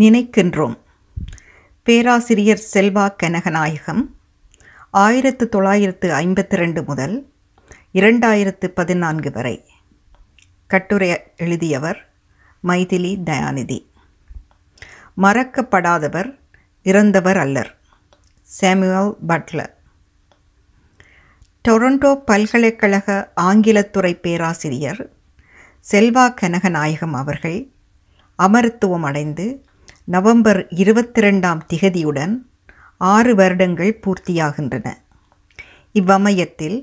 நினைக்கின்றோம் பேராசிரியர் செல்வா கனகநாயகம் ஆயிரத்து தொள்ளாயிரத்து ஐம்பத்தி ரெண்டு முதல் இரண்டாயிரத்து பதினான்கு வரை கட்டுரை எழுதியவர் மைதிலி தயாநிதி மறக்கப்படாதவர் இறந்தவர் அல்லர் சாமுவல் பட்லர் டொரண்டோ பல்கலைக்கழக ஆங்கிலத்துறை பேராசிரியர் செல்வா கனகநாயகம் அவர்கள் அமருத்துவம் அடைந்து நவம்பர் இருபத்தி ரெண்டாம் திகதியுடன் ஆறு வருடங்கள் பூர்த்தியாகின்றன இவ்வமயத்தில்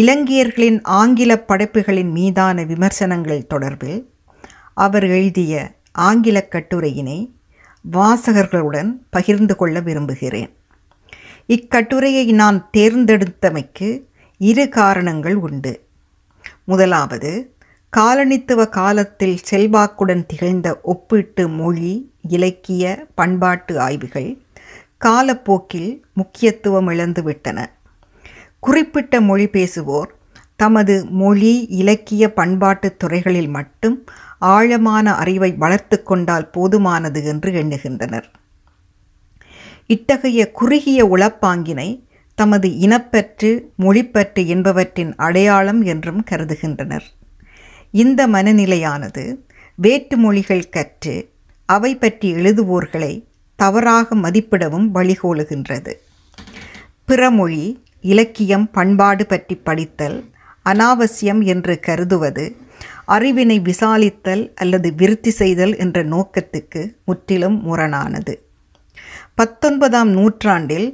இலங்கையர்களின் ஆங்கில படைப்புகளின் மீதான விமர்சனங்கள் தொடர்பில் அவர் எழுதிய ஆங்கில கட்டுரையினை வாசகர்களுடன் பகிர்ந்து கொள்ள விரும்புகிறேன் இக்கட்டுரையை நான் தேர்ந்தெடுத்தமைக்கு இரு காரணங்கள் உண்டு முதலாவது காலனித்துவ காலத்தில் செல்வாக்குடன் திகழ்ந்த ஒப்பீட்டு மொழி இலக்கிய பண்பாட்டு ஆய்வுகள் காலப்போக்கில் முக்கியத்துவம் இழந்துவிட்டன குறிப்பிட்ட மொழி பேசுவோர் தமது மொழி இலக்கிய பண்பாட்டு துறைகளில் மட்டும் ஆழமான அறிவை வளர்த்து கொண்டால் போதுமானது என்று எண்ணுகின்றனர் இத்தகைய குறுகிய உளப்பாங்கினை தமது இனப்பற்று மொழிப்பற்று என்பவற்றின் அடையாளம் என்றும் கருதுகின்றனர் இந்த மனநிலையானது வேற்று மொழிகள் கற்று அவை பற்றி எழுதுவோர்களை தவறாக மதிப்பிடவும் வழிகோலுகின்றது பிறமொழி இலக்கியம் பண்பாடு பற்றி படித்தல் அனாவசியம் என்று கருதுவது அறிவினை விசாலித்தல் அல்லது விருத்தி செய்தல் என்ற நோக்கத்துக்கு முற்றிலும் முரணானது பத்தொன்பதாம் நூற்றாண்டில்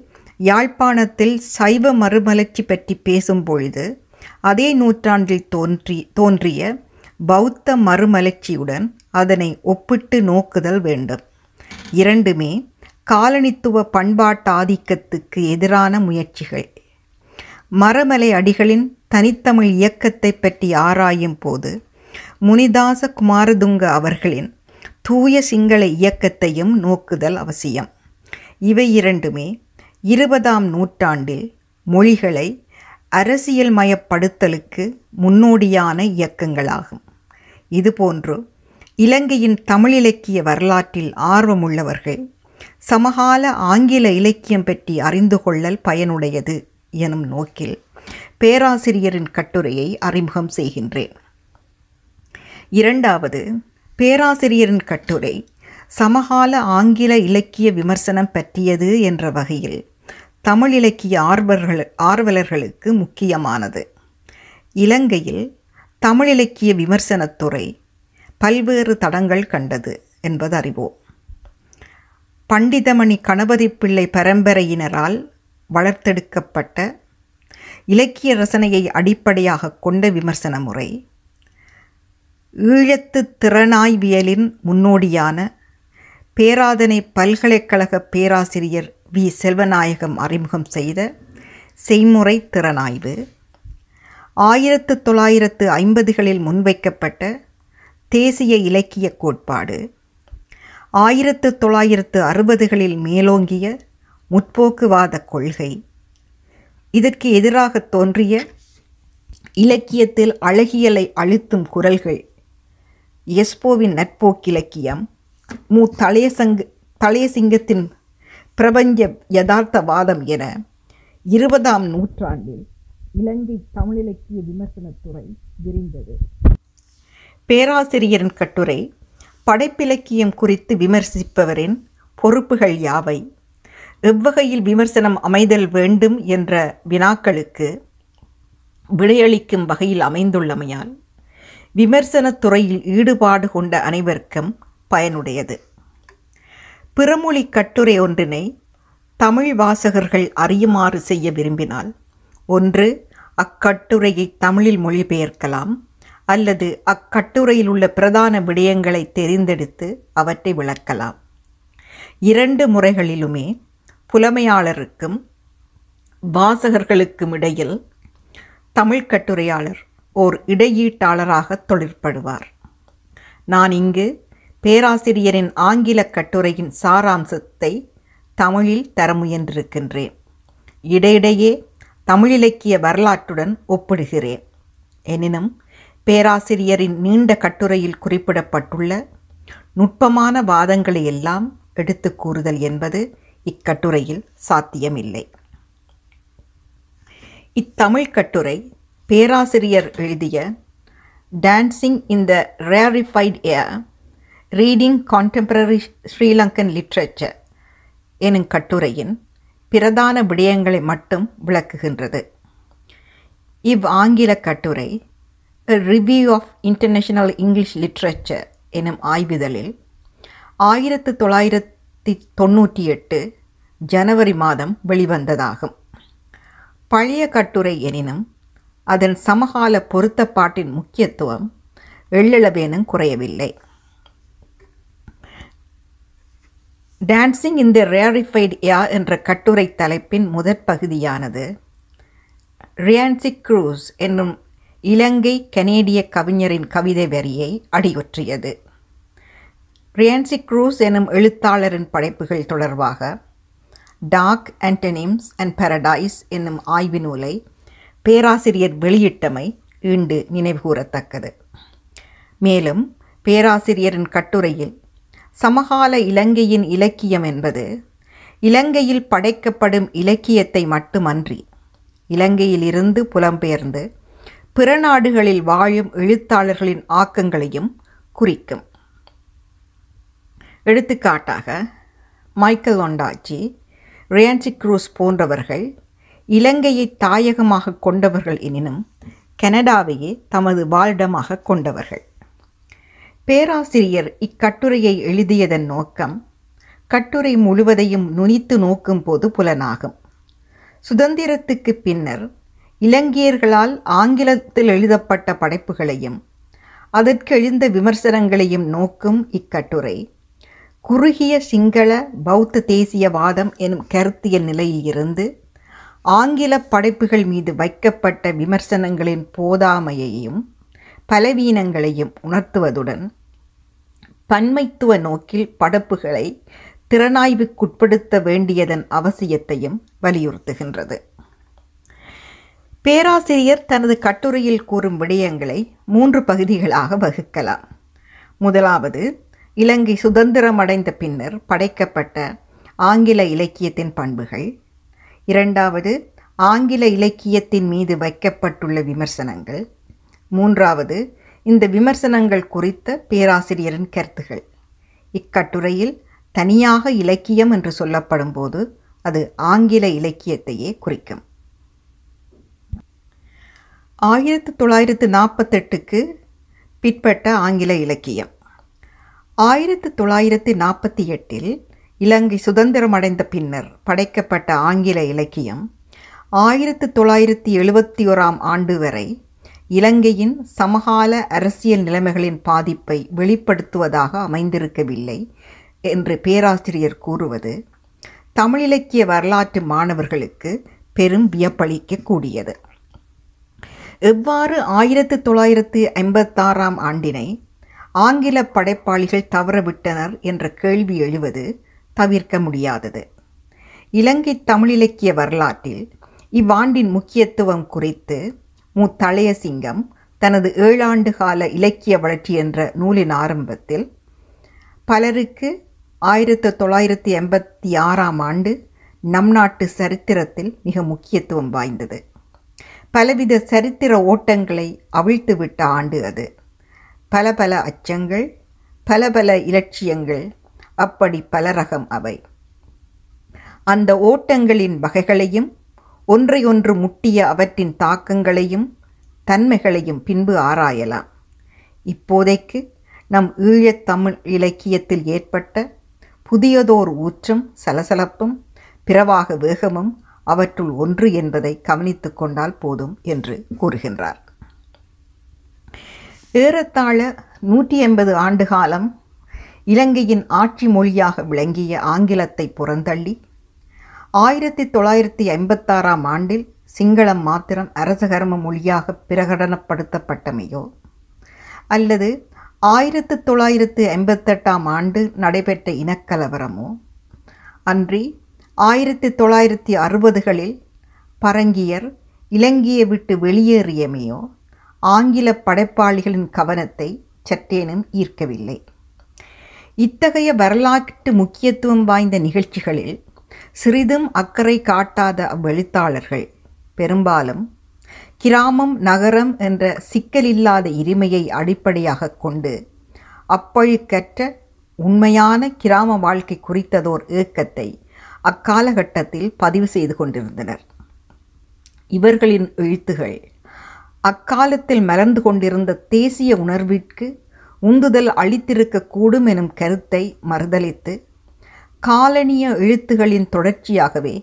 யாழ்ப்பாணத்தில் சைவ மறுமலர்ச்சி பற்றி பேசும்பொழுது அதே நூற்றாண்டில் தோன்றி தோன்றிய பௌத்த மறுமலர்ச்சியுடன் அதனை ஒப்பிட்டு நோக்குதல் வேண்டும் இரண்டுமே காலனித்துவ பண்பாட்டாதிக்கத்துக்கு எதிரான முயற்சிகள் மரமலை அடிகளின் தனித்தமிழ் இயக்கத்தை பற்றி ஆராயும் போது முனிதாச குமாரதுங்க அவர்களின் தூய சிங்கள இயக்கத்தையும் நோக்குதல் அவசியம் இவை இரண்டுமே இருபதாம் நூற்றாண்டில் மொழிகளை அரசியல்மயப்படுத்தலுக்கு முன்னோடியான இயக்கங்களாகும் இதுபோன்று இலங்கையின் தமிழ் இலக்கிய வரலாற்றில் ஆர்வமுள்ளவர்கள் சமகால ஆங்கில இலக்கியம் பற்றி அறிந்து கொள்ளல் பயனுடையது எனும் நோக்கில் பேராசிரியரின் கட்டுரையை அறிமுகம் செய்கின்றேன் இரண்டாவது பேராசிரியரின் கட்டுரை சமகால ஆங்கில இலக்கிய விமர்சனம் பற்றியது என்ற வகையில் தமிழ் இலக்கிய ஆர்வர்கள் ஆர்வலர்களுக்கு முக்கியமானது இலங்கையில் தமிழிலக்கிய விமர்சனத்துறை பல்வேறு தடங்கள் கண்டது என்பது அறிவோம் பண்டிதமணி கணபதி பிள்ளை பரம்பரையினரால் வளர்த்தெடுக்கப்பட்ட இலக்கிய ரசனையை அடிப்படையாக கொண்ட விமர்சன முறை ஈழத்து திறனாய்வியலின் முன்னோடியான பேராதனை பல்கலைக்கழக பேராசிரியர் வி செல்வநாயகம் அறிமுகம் செய்த செய்முறை திறனாய்வு ஆயிரத்து தொள்ளாயிரத்து ஐம்பதுகளில் முன்வைக்கப்பட்ட தேசிய இலக்கிய கோட்பாடு ஆயிரத்து தொள்ளாயிரத்து அறுபதுகளில் மேலோங்கிய முற்போக்குவாத கொள்கை இதற்கு எதிராக தோன்றிய இலக்கியத்தில் அழகியலை அழுத்தும் குரல்கள் எஸ்போவின் நட்போக்கிலக்கியம் மு தலையசங்க தலையசிங்கத்தின் பிரபஞ்ச யதார்த்தவாதம் என இருபதாம் நூற்றாண்டில் இலங்கை தமிழிலக்கிய விமர்சனத்துறை விரிந்தது பேராசிரியரின் கட்டுரை படைப்பிலக்கியம் குறித்து விமர்சிப்பவரின் பொறுப்புகள் யாவை எவ்வகையில் விமர்சனம் அமைதல் வேண்டும் என்ற வினாக்களுக்கு விடையளிக்கும் வகையில் அமைந்துள்ளமையால் விமர்சனத் துறையில் ஈடுபாடு கொண்ட அனைவருக்கும் பயனுடையது பிறமொழி கட்டுரை ஒன்றினை தமிழ் வாசகர்கள் அறியுமாறு செய்ய விரும்பினால் ஒன்று அக்கட்டுரையை தமிழில் மொழிபெயர்க்கலாம் அல்லது அக்கட்டுரையில் உள்ள பிரதான விடயங்களை தெரிந்தெடுத்து அவற்றை விளக்கலாம் இரண்டு முறைகளிலுமே புலமையாளருக்கும் வாசகர்களுக்கும் இடையில் தமிழ் கட்டுரையாளர் ஓர் இடையீட்டாளராக தொழிற்படுவார் நான் இங்கு பேராசிரியரின் ஆங்கில கட்டுரையின் சாராம்சத்தை தமிழில் தர முயன்றிருக்கின்றேன் இடையிடையே தமிழிலக்கிய வரலாற்றுடன் ஒப்பிடுகிறேன் எனினும் பேராசிரியரின் நீண்ட கட்டுரையில் குறிப்பிடப்பட்டுள்ள நுட்பமான வாதங்களை எல்லாம் எடுத்து கூறுதல் என்பது இக்கட்டுரையில் சாத்தியமில்லை இத்தமிழ் கட்டுரை பேராசிரியர் எழுதிய dancing in the rarefied a reading contemporary Sri Lankan literature எனும் கட்டுரையின் பிரதான விடயங்களை மட்டும் விளக்குகின்றது இவ் ஆங்கில கட்டுரை review of international English literature எனும் ஆய்விதழில் ஆயிரத்து தொள்ளாயிரத்தி தொண்ணூற்றி எட்டு ஜனவரி மாதம் வெளிவந்ததாகும் பழைய கட்டுரை எனினும் அதன் சமகால பொருத்தப்பாட்டின் முக்கியத்துவம் எள்ளளவேனும் குறையவில்லை டான்சிங் இன் த ரேரிஃபைட் யா என்ற கட்டுரை தலைப்பின் முதற் பகுதியானது ரியான்சி க்ரூஸ் என்னும் இலங்கை கனேடிய கவிஞரின் கவிதை வரியை அடியொற்றியது ரியான்சி க்ரூஸ் எனும் எழுத்தாளரின் படைப்புகள் தொடர்பாக டாக் அண்டனிம்ஸ் அண்ட் பரடைஸ் என்னும் ஆய்வு நூலை பேராசிரியர் வெளியிட்டமை ஈண்டு நினைவுகூரத்தக்கது மேலும் பேராசிரியரின் கட்டுரையில் சமகால இலங்கையின் இலக்கியம் என்பது இலங்கையில் படைக்கப்படும் இலக்கியத்தை மட்டுமன்றி இலங்கையிலிருந்து புலம்பெயர்ந்து பிற நாடுகளில் வாழும் எழுத்தாளர்களின் ஆக்கங்களையும் குறிக்கும் எடுத்துக்காட்டாக மைக்கேல் ஒண்டாச்சி ரியான்சி குரூஸ் போன்றவர்கள் இலங்கையை தாயகமாக கொண்டவர்கள் எனினும் கனடாவையே தமது வாழிடமாக கொண்டவர்கள் பேராசிரியர் இக்கட்டுரையை எழுதியதன் நோக்கம் கட்டுரை முழுவதையும் நுனித்து நோக்கும் போது புலனாகும் சுதந்திரத்துக்கு பின்னர் இலங்கையர்களால் ஆங்கிலத்தில் எழுதப்பட்ட படைப்புகளையும் அதற்கு எழுந்த விமர்சனங்களையும் நோக்கும் இக்கட்டுரை குறுகிய சிங்கள பௌத்த தேசியவாதம் எனும் கருத்திய நிலையில் இருந்து ஆங்கில படைப்புகள் மீது வைக்கப்பட்ட விமர்சனங்களின் போதாமையையும் பலவீனங்களையும் உணர்த்துவதுடன் தன்மைத்துவ நோக்கில் படைப்புகளை திறனாய்வுக்குட்படுத்த வேண்டியதன் அவசியத்தையும் வலியுறுத்துகின்றது பேராசிரியர் தனது கட்டுரையில் கூறும் விடயங்களை மூன்று பகுதிகளாக வகுக்கலாம் முதலாவது இலங்கை சுதந்திரமடைந்த பின்னர் படைக்கப்பட்ட ஆங்கில இலக்கியத்தின் பண்புகள் இரண்டாவது ஆங்கில இலக்கியத்தின் மீது வைக்கப்பட்டுள்ள விமர்சனங்கள் மூன்றாவது இந்த விமர்சனங்கள் குறித்த பேராசிரியரின் கருத்துகள் இக்கட்டுரையில் தனியாக இலக்கியம் என்று சொல்லப்படும் போது அது ஆங்கில இலக்கியத்தையே குறிக்கும் ஆயிரத்து தொள்ளாயிரத்து நாற்பத்தெட்டுக்கு பிற்பட்ட ஆங்கில இலக்கியம் ஆயிரத்து தொள்ளாயிரத்து நாற்பத்தி எட்டில் இலங்கை சுதந்திரமடைந்த பின்னர் படைக்கப்பட்ட ஆங்கில இலக்கியம் ஆயிரத்து தொள்ளாயிரத்தி எழுபத்தி ஓராம் ஆண்டு வரை இலங்கையின் சமகால அரசியல் நிலைமைகளின் பாதிப்பை வெளிப்படுத்துவதாக அமைந்திருக்கவில்லை என்று பேராசிரியர் கூறுவது தமிழிலக்கிய வரலாற்று மாணவர்களுக்கு பெரும் வியப்பளிக்கக்கூடியது எவ்வாறு ஆயிரத்து தொள்ளாயிரத்து ஐம்பத்தாறாம் ஆண்டினை ஆங்கில படைப்பாளிகள் தவறவிட்டனர் என்ற கேள்வி எழுவது தவிர்க்க முடியாதது இலங்கை தமிழிலக்கிய வரலாற்றில் இவ்வாண்டின் முக்கியத்துவம் குறித்து முத்தளைய சிங்கம் தனது ஏழாண்டு கால இலக்கிய வளர்ச்சி என்ற நூலின் ஆரம்பத்தில் பலருக்கு ஆயிரத்து தொள்ளாயிரத்தி எண்பத்தி ஆறாம் ஆண்டு நம் நாட்டு சரித்திரத்தில் மிக முக்கியத்துவம் வாய்ந்தது பலவித சரித்திர ஓட்டங்களை அவிழ்த்து விட்ட ஆண்டு அது பல பல அச்சங்கள் பல பல இலட்சியங்கள் அப்படி பல ரகம் அவை அந்த ஓட்டங்களின் வகைகளையும் ஒன்றையொன்று முட்டிய அவற்றின் தாக்கங்களையும் தன்மைகளையும் பின்பு ஆராயலாம் இப்போதைக்கு நம் ஈழத் தமிழ் இலக்கியத்தில் ஏற்பட்ட புதியதோர் ஊற்றம் சலசலப்பும் பிறவாக வேகமும் அவற்றுள் ஒன்று என்பதை கவனித்து கொண்டால் போதும் என்று கூறுகின்றார் ஏறத்தாழ நூற்றி எண்பது ஆண்டு காலம் இலங்கையின் ஆட்சி மொழியாக விளங்கிய ஆங்கிலத்தை புறந்தள்ளி ஆயிரத்தி தொள்ளாயிரத்தி ஐம்பத்தாறாம் ஆண்டில் சிங்களம் மாத்திரம் அரசகர்ம மொழியாக பிரகடனப்படுத்தப்பட்டமையோ அல்லது ஆயிரத்து தொள்ளாயிரத்து ஐம்பத்தெட்டாம் ஆண்டு நடைபெற்ற இனக்கலவரமோ அன்றி ஆயிரத்தி தொள்ளாயிரத்தி அறுபதுகளில் பரங்கியர் இலங்கையை விட்டு வெளியேறியமையோ ஆங்கில படைப்பாளிகளின் கவனத்தை சற்றேனும் ஈர்க்கவில்லை இத்தகைய வரலாற்று முக்கியத்துவம் வாய்ந்த நிகழ்ச்சிகளில் சிறிதும் அக்கறை காட்டாத அவ்வெழுத்தாளர்கள் பெரும்பாலும் கிராமம் நகரம் என்ற சிக்கலில்லாத இருமையை அடிப்படையாக கொண்டு அப்பழுக்கற்ற உண்மையான கிராம வாழ்க்கை குறித்ததோர் ஏக்கத்தை அக்காலகட்டத்தில் பதிவு செய்து கொண்டிருந்தனர் இவர்களின் எழுத்துகள் அக்காலத்தில் மலர்ந்து கொண்டிருந்த தேசிய உணர்விற்கு உந்துதல் அளித்திருக்கக்கூடும் எனும் கருத்தை மறுதளித்து காலனிய எழுத்துகளின் தொடர்ச்சியாகவே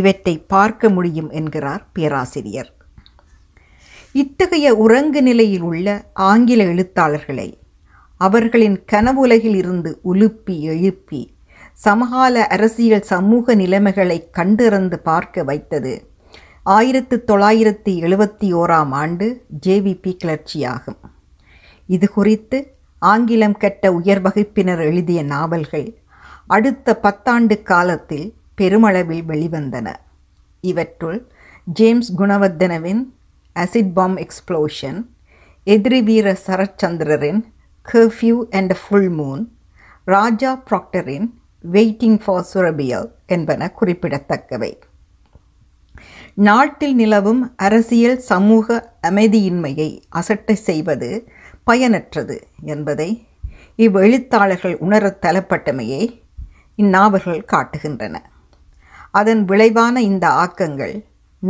இவற்றை பார்க்க முடியும் என்கிறார் பேராசிரியர் இத்தகைய உறங்கு நிலையில் உள்ள ஆங்கில எழுத்தாளர்களை அவர்களின் கனவுலகில் இருந்து உலுப்பி எழுப்பி சமகால அரசியல் சமூக நிலைமைகளை கண்டிறந்து பார்க்க வைத்தது ஆயிரத்து தொள்ளாயிரத்தி எழுபத்தி ஓராம் ஆண்டு ஜேவிபி கிளர்ச்சியாகும் இது குறித்து ஆங்கிலம் கற்ற உயர் வகுப்பினர் எழுதிய நாவல்கள் அடுத்த பத்தாண்டு காலத்தில் பெருமளவில் வெளிவந்தன இவற்றுள் ஜேம்ஸ் குணவர்தனவின் acid bomb explosion Ediriweera சரச்சந்திரரின் curfew and full moon Raja ப்ராக்டரின் வெயிட்டிங் ஃபார் சுரபியல் என்பன குறிப்பிடத்தக்கவை நாட்டில் நிலவும் அரசியல் சமூக அமைதியின்மையை அசட்டை செய்வது பயனற்றது என்பதை இவ்வெழுத்தாளர்கள் உணரத் தலப்பட்டமையே இந்நாவல்கள் காட்டுகின்றன அதன் விளைவான இந்த ஆக்கங்கள்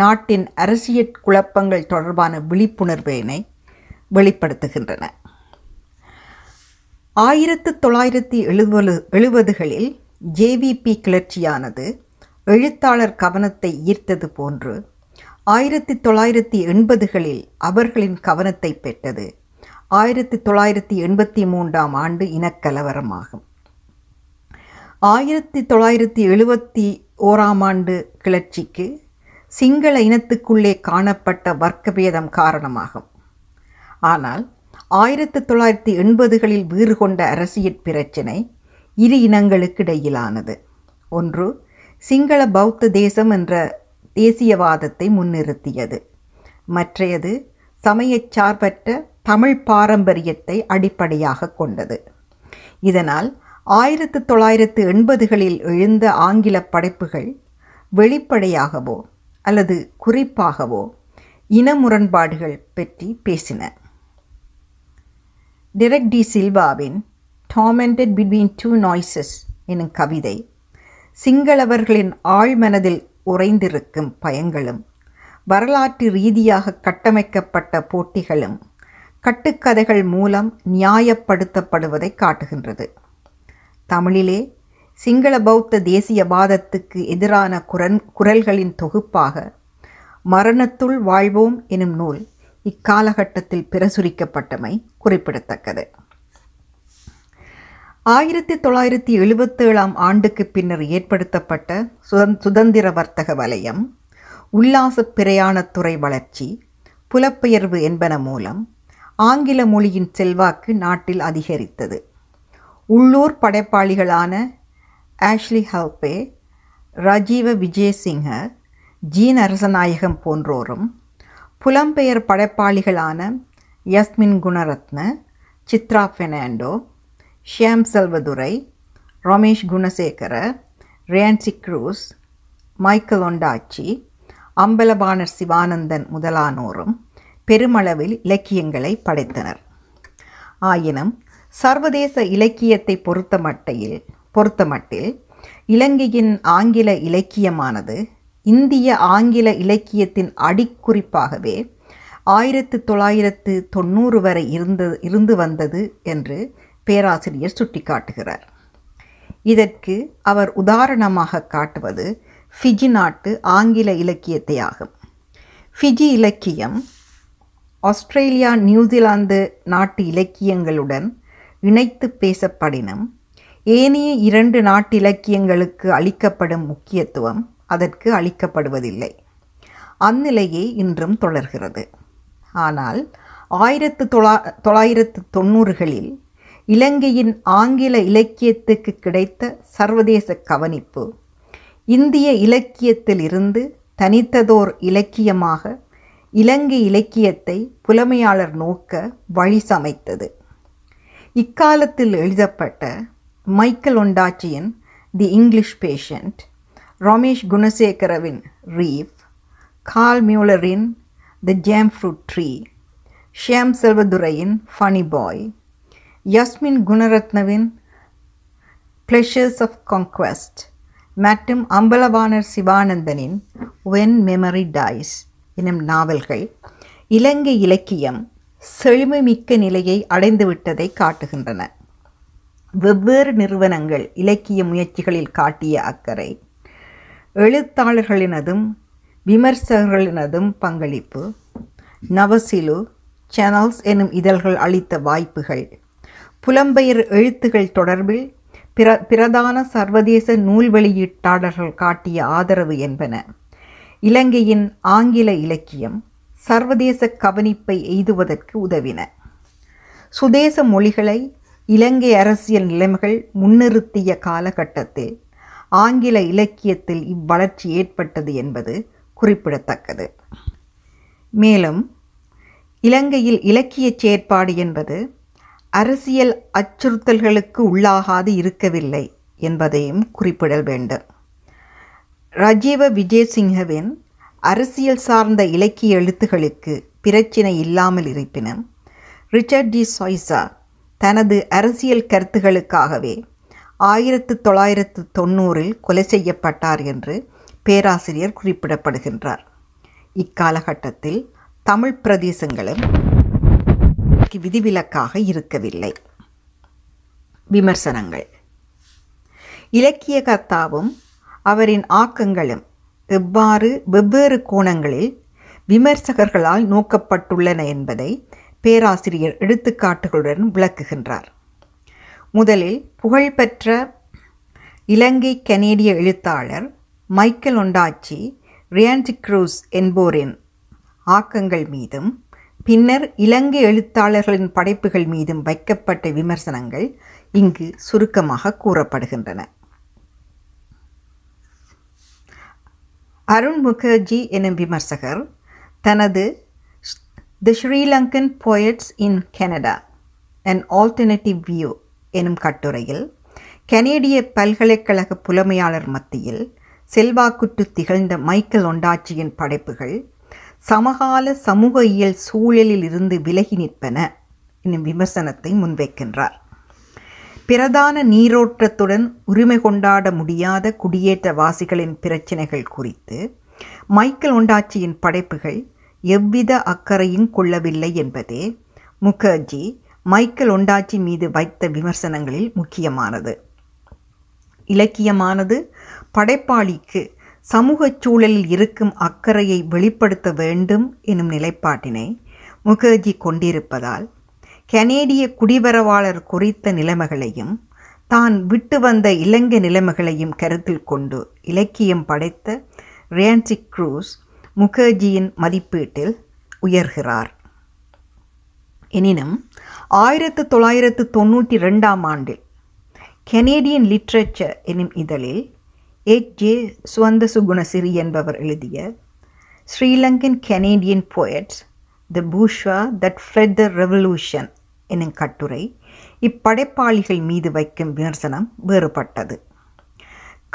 நாட்டின் அரசியல் குழப்பங்கள் தொடர்பான விழிப்புணர்வினை வெளிப்படுத்துகின்றன ஆயிரத்து தொள்ளாயிரத்தி எழுபது எழுபதுகளில் ஜேவிபி கிளர்ச்சியானது எழுத்தாளர் கவனத்தை ஈர்த்தது போன்று ஆயிரத்தி தொள்ளாயிரத்தி எண்பதுகளில் அவர்களின் கவனத்தை பெற்றது ஆயிரத்தி தொள்ளாயிரத்தி எண்பத்தி மூன்றாம் ஆண்டு இனக்கலவரமாகும் ஆயிரத்தி தொள்ளாயிரத்தி எழுபத்தி ஓராம் ஆண்டு கிளர்ச்சிக்கு சிங்கள இனத்துக்குள்ளே காணப்பட்ட வர்க்கபேதம் காரணமாகும் ஆனால் ஆயிரத்தி தொள்ளாயிரத்தி எண்பதுகளில் வீறு கொண்ட அரசியல் பிரச்சினை இரு இனங்களுக்கு இடையிலானது ஒன்று சிங்கள பௌத்த தேசம் என்ற தேசியவாதத்தை முன்னிறுத்தியது மற்றையது சமயச்சார்பற்ற தமிழ் பாரம்பரியத்தை அடிப்படையாக கொண்டது இதனால் ஆயிரத்து தொள்ளாயிரத்து எண்பதுகளில் எழுந்த ஆங்கில படைப்புகள் வெளிப்படையாகவோ அல்லது குறிப்பாகவோ இன முரண்பாடுகள் பற்றி பேசின டிரெக் டி சில்வாவின் டாமெண்டட் பிட்வீன் டூ நாய்ஸஸ் எனும் கவிதை சிங்களவர்களின் ஆழ்மனதில் உறைந்திருக்கும் பயங்களும் வரலாற்று ரீதியாக கட்டமைக்கப்பட்ட போட்டிகளும் கட்டுக்கதைகள் மூலம் நியாயப்படுத்தப்படுவதை காட்டுகின்றது தமிழிலே சிங்கள பௌத்த தேசியவாதத்துக்கு எதிரான குரன் குரல்களின் தொகுப்பாக மரணத்துள் வாழ்வோம் எனும் நூல் இக்காலகட்டத்தில் பிரசுரிக்கப்பட்டமை குறிப்பிடத்தக்கது ஆயிரத்தி தொள்ளாயிரத்தி எழுபத்தேழாம் ஆண்டுக்கு பின்னர் ஏற்படுத்தப்பட்ட சுதந் சுதந்திர வர்த்தக வலயம் உல்லாச பிரயாணத்துறை வளர்ச்சி புலப்பெயர்வு என்பன மூலம் ஆங்கில மொழியின் செல்வாக்கு நாட்டில் அதிகரித்தது உள்ளூர் படைப்பாளிகளான ஆஷ்லி ஹல்பே ராஜீவ விஜயசிங்க ஜீன் நரசநாயகம் போன்றோரும் புலம்பெயர் படைப்பாளிகளான யஸ்மின் குணரத்ன சித்ரா ஃபெர்னாண்டோ ஷியாம் செல்வதுரை ரமேஷ் குணசேகர ரேன்சி க்ரூஸ் மைக்கேல் ஒண்டாச்சி அம்பலபாணர் சிவானந்தன் முதலானோரும் பெருமளவில் இலக்கியங்களை படைத்தனர் ஆயினும் சர்வதேச இலக்கியத்தை பொறுத்த மட்டையில் பொறுத்த மட்டில் இலங்கையின் ஆங்கில இலக்கியமானது இந்திய ஆங்கில இலக்கியத்தின் அடிக்குறிப்பாகவே ஆயிரத்து தொள்ளாயிரத்து தொண்ணூறு வரை இருந்தது இருந்து வந்தது என்று பேராசிரியர் சுட்டிக்காட்டுகிறார் இதற்கு அவர் உதாரணமாக காட்டுவது ஃபிஜி நாட்டு ஆங்கில இலக்கியத்தை ஆகும் ஃபிஜி இலக்கியம் ஆஸ்திரேலியா நியூசிலாந்து நாட்டு இலக்கியங்களுடன் இணைத்து பேசப்படினும் ஏனைய இரண்டு நாட்டிலக்கியங்களுக்கு அளிக்கப்படும் முக்கியத்துவம் அதற்கு அளிக்கப்படுவதில்லை அந்நிலையே இன்றும் தொடர்கிறது ஆனால் ஆயிரத்து தொள்ளா தொள்ளாயிரத்து தொண்ணூறுகளில் இலங்கையின் ஆங்கில இலக்கியத்துக்கு கிடைத்த சர்வதேச கவனிப்பு இந்திய இலக்கியத்திலிருந்து தனித்ததோர் இலக்கியமாக இலங்கை இலக்கியத்தை புலமையாளர் நோக்க வழி சமைத்தது இக்காலத்தில் எழுதப்பட்ட மைக்கேல் ஒண்டாச்சியின் தி இங்கிலீஷ் பேஷண்ட் ரமேஷ் குணசேகரவின் ரீஃப் கால் மியூலரின் the jam fruit tree Shyam செல்வதுரையின் ஃபனி பாய் யஸ்மின் குணரத்னவின் ப்ளஷர்ஸ் ஆஃப் கான்க்வெஸ்ட் மற்றும் அம்பலவாணர் சிவானந்தனின் வென் மெமரி டைஸ் எனும் நாவல்கள் இலங்கை இலக்கியம் செழுமைமிக்க நிலையை அடைந்துவிட்டதை காட்டுகின்றன வெவ்வேறு நிறுவனங்கள் இலக்கிய முயற்சிகளில் காட்டிய அக்கறை எழுத்தாளர்களினதும் விமர்சகர்களினதும் பங்களிப்பு நவசிலு சேனல்ஸ் எனும் இதழ்கள் அளித்த வாய்ப்புகள் புலம்பெயர் எழுத்துகள் தொடர்பில் பிர பிரதான சர்வதேச நூல் வெளியீட்டாளர்கள் காட்டிய ஆதரவு என்பன இலங்கையின் ஆங்கில இலக்கியம் சர்வதேச கவனிப்பை எய்துவதற்கு உதவின சுதேச மொழிகளை இலங்கை அரசியல் நிலைமைகள் முன்னிறுத்திய காலகட்டத்தில் ஆங்கில இலக்கியத்தில் இவ்வளர்ச்சி ஏற்பட்டது என்பது குறிப்பிடத்தக்கது மேலும் இலங்கையில் இலக்கிய செயற்பாடு என்பது அரசியல் அச்சுறுத்தல்களுக்கு உள்ளாகாது இருக்கவில்லை என்பதையும் குறிப்பிடல் வேண்டும் ரஜீவ விஜயசிங்கவின் அரசியல் சார்ந்த இலக்கிய எழுத்துகளுக்கு பிரச்சினை இல்லாமல் இருப்பின ரிச்சர்ட் டி சாய்ஸா தனது அரசியல் கருத்துகளுக்காகவே ஆயிரத்து தொள்ளாயிரத்து தொண்ணூறில் கொலை செய்யப்பட்டார் என்று பேராசிரியர் குறிப்பிடப்படுகின்றார் இக்காலகட்டத்தில் தமிழ் பிரதேசங்களும் விதிவிலக்காக இருக்கவில்லை விமர்சனங்கள் இலக்கிய கர்த்தாவும் அவரின் ஆக்கங்களும் எவ்வாறு வெவ்வேறு கோணங்களில் விமர்சகர்களால் நோக்கப்பட்டுள்ளன என்பதை பேராசிரியர் எடுத்துக்காட்டுகளுடன் விளக்குகின்றார் முதலில் புகழ்பெற்ற இலங்கை கனேடிய எழுத்தாளர் மைக்கேல் ஒண்டாச்சி ரியான்டி க்ரூஸ் என்போரின் ஆக்கங்கள் மீதும் பின்னர் இலங்கை எழுத்தாளர்களின் படைப்புகள் மீதும் வைக்கப்பட்ட விமர்சனங்கள் இங்கு சுருக்கமாக கூறப்படுகின்றன அருண் முகர்ஜி எனும் விமர்சகர் தனது the Sri Lankan poets in Canada and alternative view எனும் கட்டுரையில் கனேடிய பல்கலைக்கழக புலமையாளர் மத்தியில் செல்வாக்குற்று திகழ்ந்த மைக்கேல் ஒண்டாட்சியின் படைப்புகள் சமகால சமூக இயல் சூழலில் இருந்து விலகி நிற்பன என்னும் விமர்சனத்தை முன்வைக்கின்றார் பிரதான நீரோட்டத்துடன் உரிமை கொண்டாட முடியாத குடியேற்றவாசிகளின் பிரச்சினைகள் குறித்து மைக்கேல் ஒண்டாச்சியின் படைப்புகள் எவ்வித அக்கறையும் கொள்ளவில்லை என்பதே முகர்ஜி மைக்கேல் ஒண்டாச்சி மீது வைத்த விமர்சனங்களில் முக்கியமானது இலக்கியமானது படைப்பாளிக்கு சமூக சூழலில் இருக்கும் அக்கறையை வெளிப்படுத்த வேண்டும் எனும் நிலைப்பாட்டினை முகர்ஜி கொண்டிருப்பதால் கனேடிய குடிவரவாளர் குறித்த நிலைமைகளையும் தான் விட்டு வந்த இலங்கை நிலைமைகளையும் கருத்தில் கொண்டு இலக்கியம் படைத்த ரியான்சிக் க்ரூஸ் முகர்ஜியின் மதிப்பீட்டில் உயர்கிறார் எனினும் ஆயிரத்து தொள்ளாயிரத்து தொண்ணூற்றி ரெண்டாம் ஆண்டில் கெனேடியன் லிட்ரேச்சர் எனும் இதழில் எச் ஜே சுவந்த சுகுணசிறி என்பவர் எழுதிய Sri Lankan Canadian poets the bourgeoisie that fled the revolution எனும் கட்டுரை இப்படைப்பாளிகள் மீது வைக்கும் விமர்சனம் வேறுபட்டது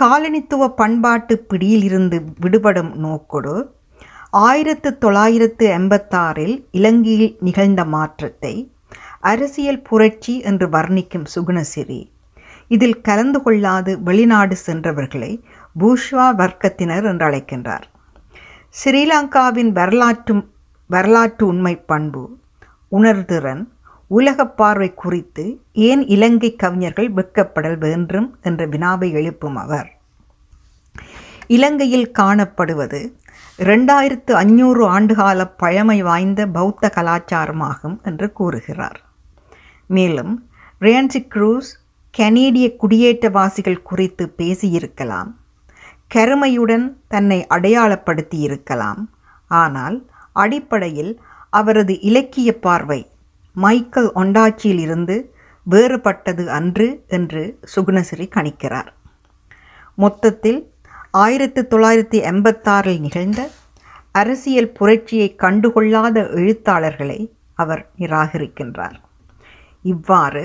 காலனித்துவ பண்பாட்டு பிடியிலிருந்து விடுபடும் நோக்கோடு ஆயிரத்து தொள்ளாயிரத்து எண்பத்தாறில் இலங்கையில் நிகழ்ந்த மாற்றத்தை அரசியல் புரட்சி என்று வர்ணிக்கும் சுகுணசிறி இதில் கலந்து கொள்ளாது வெளிநாடு சென்றவர்களை பூஷ்வா வர்க்கத்தினர் என்று அழைக்கின்றார் ஸ்ரீலங்காவின் வரலாற்று வரலாற்று உண்மை பண்பு உணர்திறன் உலக பார்வை குறித்து ஏன் இலங்கை கவிஞர்கள் வெக்கப்படல் வேண்டும் என்ற வினாவை எழுப்பும் அவர் இலங்கையில் காணப்படுவது ரெண்டாயிரத்து அஞ்சூறு ஆண்டுகால பழமை வாய்ந்த பௌத்த கலாச்சாரமாகும் என்று கூறுகிறார் மேலும் ரேன்சி க்ரூஸ் கனேடிய குடியேற்றவாசிகள் குறித்து பேசியிருக்கலாம் கருமையுடன் தன்னை அடையாளப்படுத்தி இருக்கலாம் ஆனால் அடிப்படையில் அவரது இலக்கிய பார்வை மைக்கேல் ஒண்டாச்சியிலிருந்து வேறுபட்டது அன்று என்று சுகுணசிறி கணிக்கிறார் மொத்தத்தில் ஆயிரத்து தொள்ளாயிரத்தி எண்பத்தாறில் நிகழ்ந்த அரசியல் புரட்சியை கண்டுகொள்ளாத எழுத்தாளர்களை அவர் நிராகரிக்கின்றார் இவ்வாறு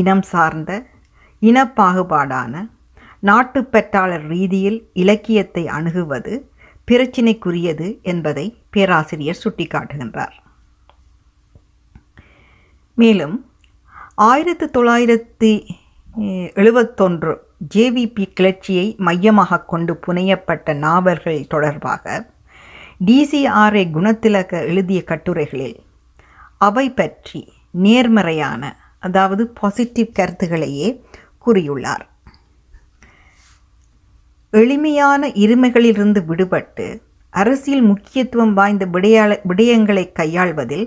இனம் சார்ந்த இன பாகுபாடான நாட்டுப்பற்றாளர் ரீதியில் இலக்கியத்தை அணுகுவது பிரச்சினைக்குரியது என்பதை பேராசிரியர் சுட்டிக்காட்டுகின்றார் மேலும் ஆயிரத்து தொள்ளாயிரத்தி எழுபத்தொன்று ஜேவிபி கிளர்ச்சியை மையமாக கொண்டு புனையப்பட்ட நாவல்கள் தொடர்பாக டிசிஆர்ஐ குணத்திலக எழுதிய கட்டுரைகளில் அவை பற்றி நேர்மறையான அதாவது பாசிட்டிவ் கருத்துக்களையே கூறியுள்ளார் எளிமையான இருமைகளிலிருந்து விடுபட்டு அரசியல் முக்கியத்துவம் வாய்ந்த விடையாள விடயங்களை கையாள்வதில்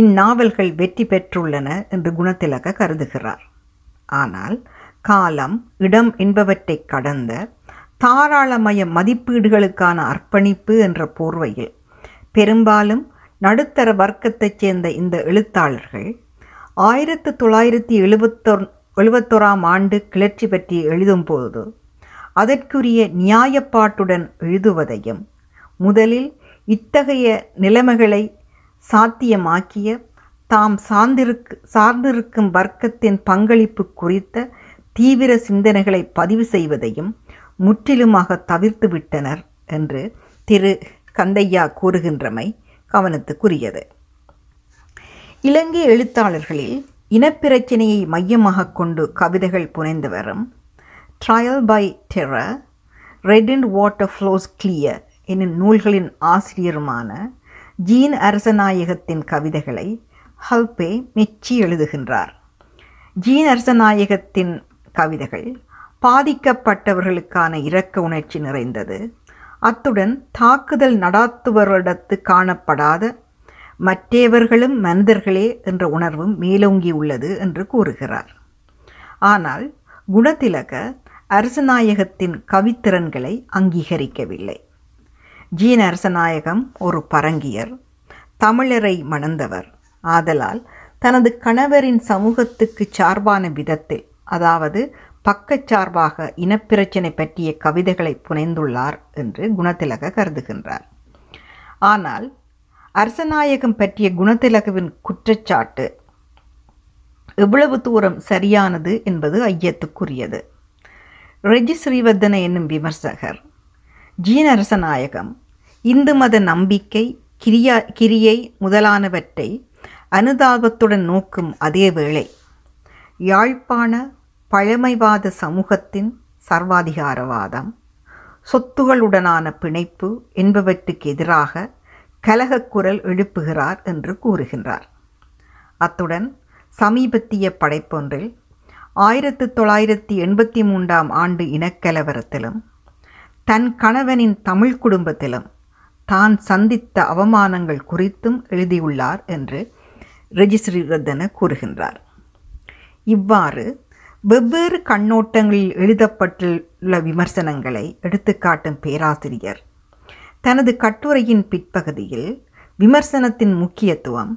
இந்நாவல்கள் வெற்றி பெற்றுள்ளன என்று குணத்திலக கருதுகிறார் ஆனால் காலம் இடம் என்பவற்றை கடந்த தாராளமய மதிப்பீடுகளுக்கான அர்ப்பணிப்பு என்ற போர்வையில் பெரும்பாலும் நடுத்தர வர்க்கத்தைச் சேர்ந்த இந்த எழுத்தாளர்கள் ஆயிரத்து தொள்ளாயிரத்தி எழுபத்தொன் எழுபத்தொராம் ஆண்டு கிளர்ச்சி பற்றி எழுதும்போது அதற்குரிய நியாயப்பாட்டுடன் எழுதுவதையும் முதலில் இத்தகைய நிலைமைகளை சாத்தியமாக்கிய தாம் சார்ந்திருக்கு சார்ந்திருக்கும் வர்க்கத்தின் பங்களிப்பு குறித்த தீவிர சிந்தனைகளை பதிவு செய்வதையும் முற்றிலுமாக தவிர்த்து விட்டனர் என்று திரு கந்தையா கூறுகின்றமை கவனத்துக்குரியது இலங்கை எழுத்தாளர்களில் இனப்பிரச்சனையை மையமாக கொண்டு கவிதைகள் புனைந்து வரும் trial by terror red and water flows clear என்னும் நூல்களின் ஆசிரியருமான ஜீன் அரசநாயகத்தின் கவிதைகளை ஹல்பே மெச்சி எழுதுகின்றார் ஜீன் அரசநாயகத்தின் கவிதைகள் பாதிக்கப்பட்டவர்களுக்கான இரக்க உணர்ச்சி நிறைந்தது அத்துடன் தாக்குதல் நடாத்துபவரிடத்து காணப்படாத மற்றேவர்களும் மனிதர்களே என்ற உணர்வும் மேலோங்கி உள்ளது என்று கூறுகிறார் ஆனால் குணத்திலக அரசநாயகத்தின் கவித்திறன்களை அங்கீகரிக்கவில்லை ஜீன் அரசநாயகம் ஒரு பரங்கியர் தமிழரை மணந்தவர் ஆதலால் தனது கணவரின் சமூகத்துக்கு சார்பான விதத்தில் அதாவது பக்கச்சார்பாக இனப்பிரச்சனை பற்றிய கவிதைகளை புனைந்துள்ளார் என்று குணத்திலக கருதுகின்றார் ஆனால் அரசநாயகம் பற்றிய குணத்திலகவின் குற்றச்சாட்டு எவ்வளவு தூரம் சரியானது என்பது ஐயத்துக்குரியது ரெஜி ஸ்ரீவர்தன என்னும் விமர்சகர் ஜீனரச நாயகம் இந்து மத நம்பிக்கை கிரியா கிரியை முதலானவற்றை அனுதாபத்துடன் நோக்கும் அதே வேளை யாழ்ப்பாண பழமைவாத சமூகத்தின் சர்வாதிகாரவாதம் சொத்துகளுடனான பிணைப்பு என்பவற்றுக்கு எதிராக கலகக்குரல் எழுப்புகிறார் என்று கூறுகின்றார் அத்துடன் சமீபத்திய படைப்பொன்றில் ஆயிரத்து தொள்ளாயிரத்தி எண்பத்தி மூன்றாம் ஆண்டு இனக்கலவரத்திலும் தன் கணவனின் தமிழ் குடும்பத்திலும் தான் சந்தித்த அவமானங்கள் குறித்தும் எழுதியுள்ளார் என்று ரஜிஸ்ரீரதன கூறுகின்றார் இவ்வாறு வெவ்வேறு கண்ணோட்டங்களில் எழுதப்பட்டுள்ள விமர்சனங்களை எடுத்துக்காட்டும் பேராசிரியர் தனது கட்டுரையின் பிற்பகுதியில் விமர்சனத்தின் முக்கியத்துவம்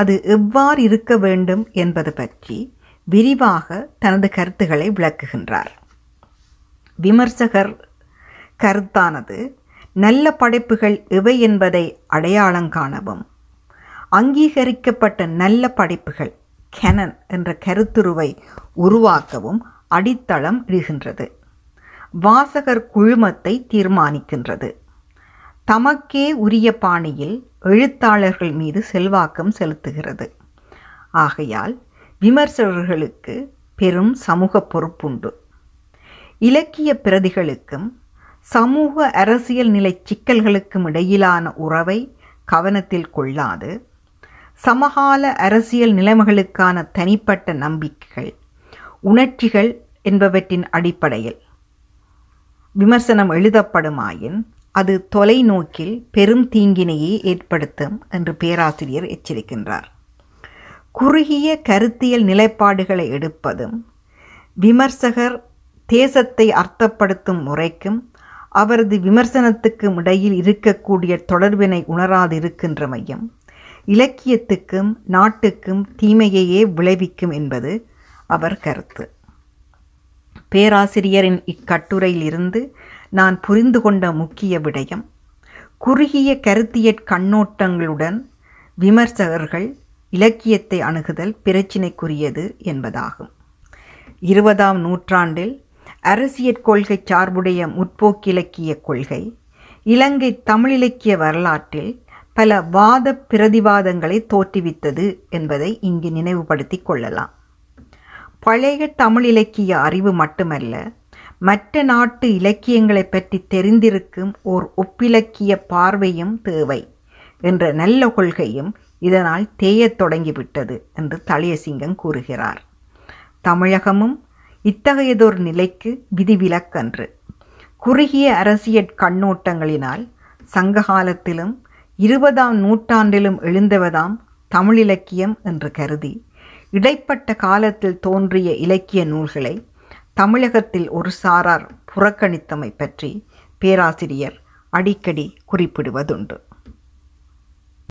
அது எவ்வாறு இருக்க வேண்டும் என்பது பற்றி விரிவாக தனது கருத்துக்களை விளக்குகின்றார் விமர்சகர் கருத்தானது நல்ல படைப்புகள் எவை என்பதை அடையாளம் காணவும் அங்கீகரிக்கப்பட்ட நல்ல படைப்புகள் கெனன் என்ற கருத்துருவை உருவாக்கவும் அடித்தளம் இடுகின்றது வாசகர் குழுமத்தை தீர்மானிக்கின்றது தமக்கே உரிய பாணியில் எழுத்தாளர்கள் மீது செல்வாக்கம் செலுத்துகிறது ஆகையால் விமர்சகர்களுக்கு பெரும் சமூக பொறுப்புண்டு இலக்கிய பிரதிகளுக்கும் சமூக அரசியல் நிலை சிக்கல்களுக்கும் இடையிலான உறவை கவனத்தில் கொள்ளாது சமகால அரசியல் நிலைமைகளுக்கான தனிப்பட்ட நம்பிக்கைகள் உணர்ச்சிகள் என்பவற்றின் அடிப்படையில் விமர்சனம் எழுதப்படுமாயின் அது தொலைநோக்கில் பெரும் தீங்கினையே ஏற்படுத்தும் என்று பேராசிரியர் எச்சரிக்கின்றார் குறுகிய கருத்தியல் நிலைப்பாடுகளை எடுப்பதும் விமர்சகர் தேசத்தை அர்த்தப்படுத்தும் முறைக்கும் அவரது விமர்சனத்துக்கும் இடையில் இருக்கக்கூடிய தொடர்பினை உணராதிருக்கின்ற மையம் இலக்கியத்துக்கும் நாட்டுக்கும் தீமையையே விளைவிக்கும் என்பது அவர் கருத்து பேராசிரியரின் இக்கட்டுரையிலிருந்து நான் புரிந்து கொண்ட முக்கிய விடயம் குறுகிய கருத்தியற் கண்ணோட்டங்களுடன் விமர்சகர்கள் இலக்கியத்தை அணுகுதல் பிரச்சினைக்குரியது என்பதாகும் இருபதாம் நூற்றாண்டில் அரசியற் கொள்கை சார்புடைய முற்போக்கிலக்கிய கொள்கை இலங்கை தமிழிலக்கிய வரலாற்றில் பல வாத பிரதிவாதங்களை தோற்றுவித்தது என்பதை இங்கு நினைவுபடுத்தி கொள்ளலாம் பழைய தமிழ் இலக்கிய அறிவு மட்டுமல்ல மற்ற நாட்டு இலக்கியங்களை பற்றி தெரிந்திருக்கும் ஓர் ஒப்பிலக்கிய பார்வையும் தேவை என்ற நல்ல கொள்கையும் இதனால் தேயத் தொடங்கிவிட்டது என்று தளியசிங்கம் கூறுகிறார் தமிழகமும் இத்தகையதொரு நிலைக்கு விதிவிலக்கன்று குறுகிய அரசியற் கண்ணோட்டங்களினால் சங்ககாலத்திலும் இருபதாம் நூற்றாண்டிலும் எழுந்தவதாம் தமிழ் இலக்கியம் என்று கருதி இடைப்பட்ட காலத்தில் தோன்றிய இலக்கிய நூல்களை தமிழகத்தில் ஒரு சாரார் புறக்கணித்தமை பற்றி பேராசிரியர் அடிக்கடி குறிப்பிடுவதுண்டு